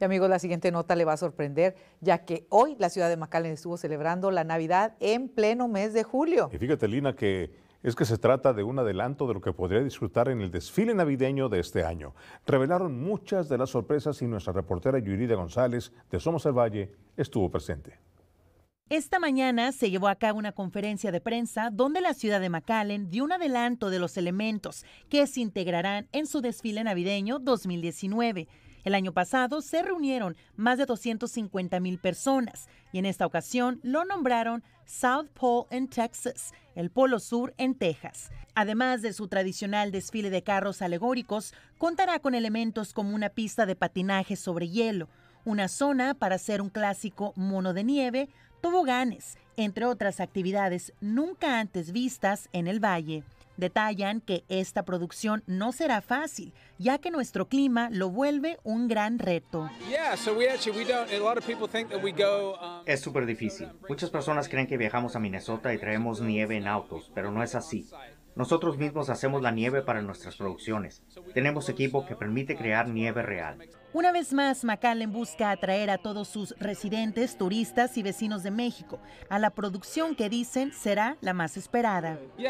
Y amigos, la siguiente nota le va a sorprender, ya que hoy la ciudad de McAllen estuvo celebrando la Navidad en pleno mes de julio. Y fíjate, Lina, que es que se trata de un adelanto de lo que podría disfrutar en el desfile navideño de este año. Revelaron muchas de las sorpresas y nuestra reportera Yurida González de Somos el Valle estuvo presente. Esta mañana se llevó a cabo una conferencia de prensa donde la ciudad de McAllen dio un adelanto de los elementos que se integrarán en su desfile navideño 2019. El año pasado se reunieron más de 250 mil personas y en esta ocasión lo nombraron South Pole en Texas, el Polo Sur en Texas. Además de su tradicional desfile de carros alegóricos, contará con elementos como una pista de patinaje sobre hielo, una zona para hacer un clásico mono de nieve, toboganes, entre otras actividades nunca antes vistas en el valle. Detallan que esta producción no será fácil, ya que nuestro clima lo vuelve un gran reto. Um, es súper difícil. Muchas personas creen que viajamos a Minnesota y traemos nieve en autos, pero no es así. Nosotros mismos hacemos la nieve para nuestras producciones. Tenemos equipo que permite crear nieve real. Una vez más, McAllen busca atraer a todos sus residentes, turistas y vecinos de México a la producción que dicen será la más esperada. Uh,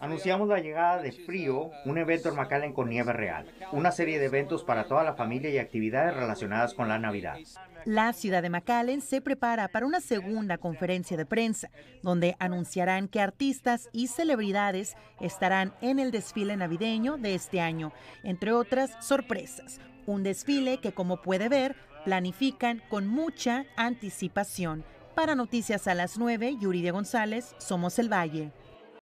Anunciamos la llegada de Frío, un evento en McAllen con nieve real, una serie de eventos para toda la familia y actividades relacionadas con la Navidad. La ciudad de McAllen se prepara para una segunda conferencia de prensa, donde anunciarán que artistas y celebridades estarán en el desfile navideño de este año, entre otras sorpresas. Un desfile que, como puede ver, planifican con mucha anticipación. Para Noticias a las 9, Yuridia González, Somos el Valle.